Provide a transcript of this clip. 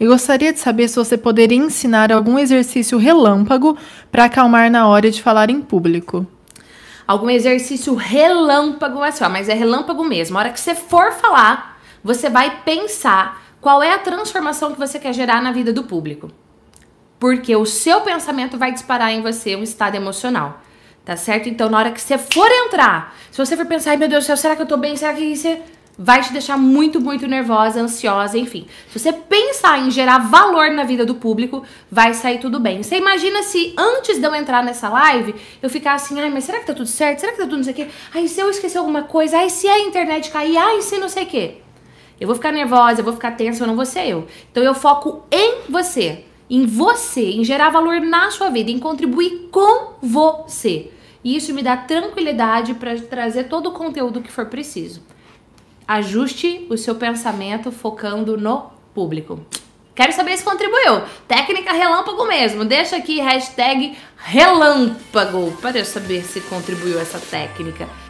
Eu gostaria de saber se você poderia ensinar algum exercício relâmpago para acalmar na hora de falar em público. Algum exercício relâmpago, assim, é ó, mas é relâmpago mesmo. A hora que você for falar, você vai pensar qual é a transformação que você quer gerar na vida do público. Porque o seu pensamento vai disparar em você um estado emocional. Tá certo? Então, na hora que você for entrar, se você for pensar, ai meu Deus do céu, será que eu tô bem? Será que você vai te deixar muito, muito nervosa, ansiosa, enfim. Se você pensar em gerar valor na vida do público, vai sair tudo bem. Você imagina se antes de eu entrar nessa live, eu ficar assim, ai, mas será que tá tudo certo? Será que tá tudo não sei o quê? Ai, se eu esquecer alguma coisa? Ai, se a internet cair? Ai, se não sei o quê? Eu vou ficar nervosa, eu vou ficar tensa, eu não vou ser eu. Então eu foco em você, em você, em gerar valor na sua vida, em contribuir com você. E isso me dá tranquilidade para trazer todo o conteúdo que for preciso. Ajuste o seu pensamento focando no público. Quero saber se contribuiu. Técnica relâmpago mesmo. Deixa aqui hashtag relâmpago para eu saber se contribuiu essa técnica.